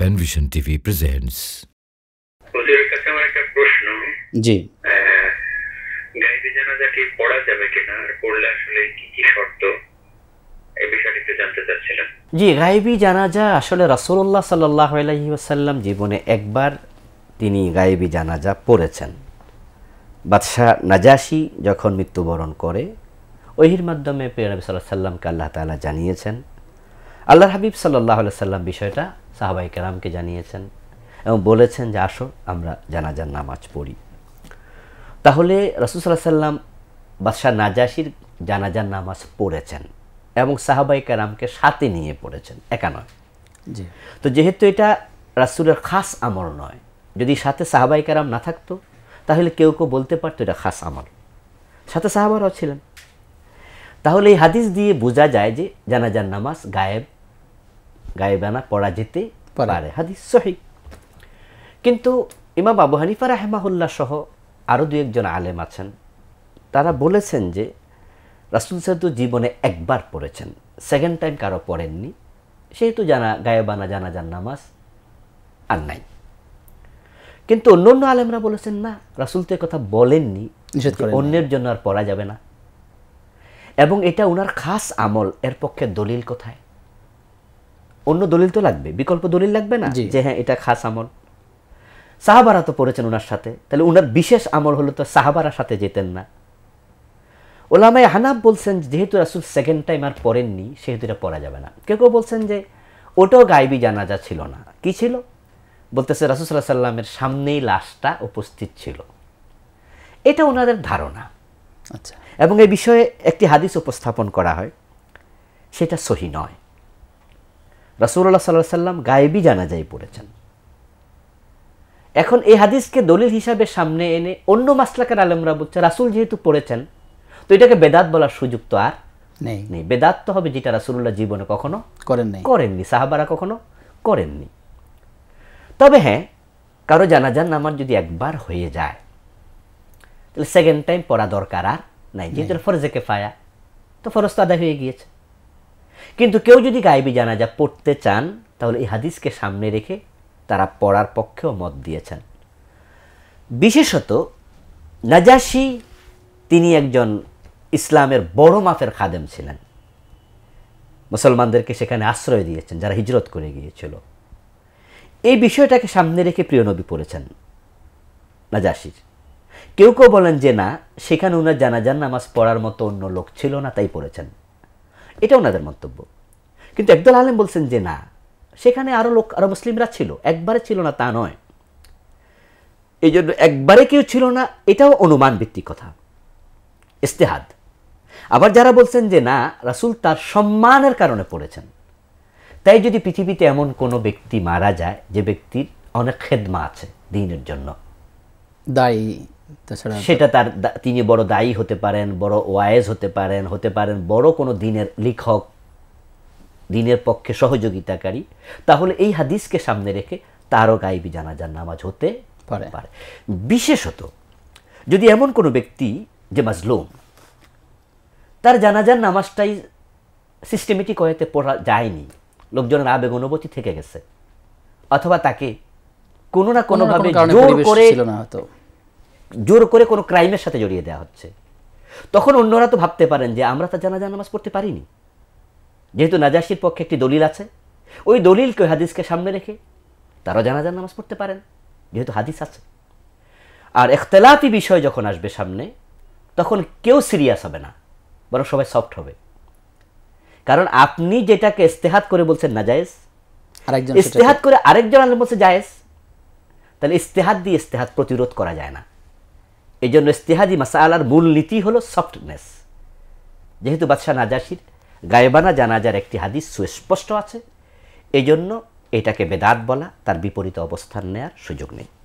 Panvision TV presents জি গাইবে জি গাইবি জানাজা আসলে রাসুল্লাহ সাল্লাল্লাহু আলাইহি জীবনে একবার তিনি গাইবি জানাজা পড়েছেন বাদশাহ নাজাসি যখন মৃত্যুবরণ করে ওহির মাধ্যমে পেরনবী সাল্লাহ সাল্লামকে আল্লাহ তালা জানিয়েছেন আল্লাহ হাবিব সাল্লাহ সাল্লাম বিষয়টা সাহাবাই কেরামকে জানিয়েছেন এবং বলেছেন যে আসো আমরা জানাজার নামাজ পড়ি তাহলে রসুসাল্লাহ সাল্লাম বাদশাহ নাজাসির জানাজার নামাজ পড়েছেন এবং সাহাবাই কারামকে সাথে নিয়ে পড়েছেন একা নয় তো যেহেতু এটা রাসুলের খাস আমল নয় যদি সাথে সাহাবাই কারাম না থাকতো তাহলে কেউ কেউ বলতে পারতো এটা খাস আমল সাথে সাহাবারাও ছিলেন তাহলে এই হাদিস দিয়ে বোঝা যায় যে জানাজার নামাজ গায়েব গায়েবানা পড়া যেতে পারে হাদিস সহি কিন্তু ইমাম আবু হানিফা রাহেমাহুল্লাহ সহ আরও দু একজন আলেম আছেন তারা বলেছেন যে রাসুল সাহেব তো জীবনে একবার পড়েছেন সেকেন্ড টাইম কারো পড়েননি সেহেতু জানা গায়েবানা জানা যান নামাজ আর নাই কিন্তু অন্য অন্য আলেমরা বলেছেন না রাসুল তো কথা বলেননি অন্যের জন্য আর পড়া যাবে না এবং এটা ওনার খাস আমল এর পক্ষে দলিল কোথায় অন্য দলিল তো লাগবে বিকল্প দলিল লাগবে না যে হ্যাঁ এটা খাস আমল সাহাবারা তো পড়েছেন ওনার সাথে তাহলে ওনার বিশেষ আমল হলো তো সাহাবারার সাথে যেতেন না ওলামাই হানাব বলছেন যেহেতু রাসুল সেকেন্ড টাইম আর পড়েননি সেহেতু এটা পড়া যাবে না কেউ কেউ বলছেন যে ওটাও গাইবি জানাজা ছিল না কি ছিল বলতেছে রাসুসাল্লাহ সাল্লামের সামনেই লাশটা উপস্থিত ছিল এটা ওনাদের ধারণা আচ্ছা এবং এই বিষয়ে একটি হাদিস উপস্থাপন করা হয় সেটা সহি নয় রাসুল্লাহ সাল্লাহ সাল্লাম গায়েবি জানাজাই পড়েছেন এখন এই হাদিসকে দলিল হিসাবে সামনে এনে অন্য মাসলাকের আলমরা বলছে রাসুল যেহেতু পড়েছেন তো এটাকে বেদাত বলার সুযোগ তো আর নেই নেই বেদাত তো হবে যেটা রাসুল্লাহ জীবনে কখনো করেননি করেননি সাহাবারা কখনো করেননি তবে হ্যাঁ কারো জানা যান আমার যদি একবার হয়ে যায় তাহলে সেকেন্ড টাইম পড়া দরকার আর নাই যেহেতু ফরজে কেফায়া তো ফরজ তো আদায় হয়ে গিয়েছে কিন্তু কেউ যদি গায়েবী জানাজা পড়তে চান তাহলে এই হাদিসকে সামনে রেখে তারা পড়ার পক্ষেও মত দিয়েছেন বিশেষত নাজাসি তিনি একজন ইসলামের বড় মাপের খাদেম ছিলেন মুসলমানদেরকে সেখানে আশ্রয় দিয়েছেন যারা হিজরত করে গিয়েছিল এই বিষয়টাকে সামনে রেখে প্রিয় নবী পড়েছেন নাজাসির কেউ কেউ বলেন যে না সেখানে ওনার জানাজান নামাজ পড়ার মতো অন্য লোক ছিল না তাই পড়েছেন এটা ওনাদের মন্তব্য কিন্তু একদল আলেম বলছেন যে না সেখানে আরও লোক আরও মুসলিমরা ছিল একবারে ছিল না তা নয় এই জন্য একবারে কেউ ছিল না এটাও অনুমান ভিত্তিক কথা ইস্তেহাদ আবার যারা বলছেন যে না রাসুল তার সম্মানের কারণে পড়েছেন তাই যদি পৃথিবীতে এমন কোনো ব্যক্তি মারা যায় যে ব্যক্তির অনেক খেদমা আছে দিনের জন্য দায়ী সেটা তার তিনি বড় দায়ী হতে পারেন বড় ওয়ায়েজ হতে পারেন হতে পারেন বড় কোনো দিনের লেখক দিনের পক্ষে সহযোগিতাকারী তাহলে এই হাদিসকে সামনে রেখে তারও গাইবি জানাজার নামাজ হতে পারে বিশেষত যদি এমন কোনো ব্যক্তি যে মাজলুম তার জানাজার নামাজটাই সিস্টেমেটিক হয়েতে পড়া যায়নি লোকজনের আবেগ অনুভূতি থেকে গেছে অথবা তাকে কোনো না কোনোভাবে জোর করে জোর করে কোনো ক্রাইমের সাথে জড়িয়ে দেওয়া হচ্ছে তখন অন্যরা তো ভাবতে পারেন যে আমরা তা জানাজা নামাজ পড়তে পারিনি যেহেতু নাজাসির পক্ষে একটি দলিল আছে ওই দলিলকে হাদিসকে সামনে রেখে তারাও জানাজার নামাজ পড়তে পারেন যেহেতু হাদিস আছে আর এখতলাতি বিষয় যখন আসবে সামনে তখন কেউ সিরিয়াস হবে না বরং সবাই সফট হবে কারণ আপনি যেটাকে ইস্তেহাত করে বলছেন না জায়েজ ইস্তেহাত করে আরেকজন বলছে জায়েজ তাহলে ইস্তেহাত দিয়ে ইস্তেহাত প্রতিরোধ করা যায় না এই জন্য ইস্তেহাদি মাসালার মূল নীতি হলো সফটনেস যেহেতু বাদশাহ নাজাসির গায়েবানা জানাজার একটি হাদিস সুস্পষ্ট আছে এজন্য এটাকে বেদাত বলা তার বিপরীত অবস্থান নেয়ার সুযোগ নেই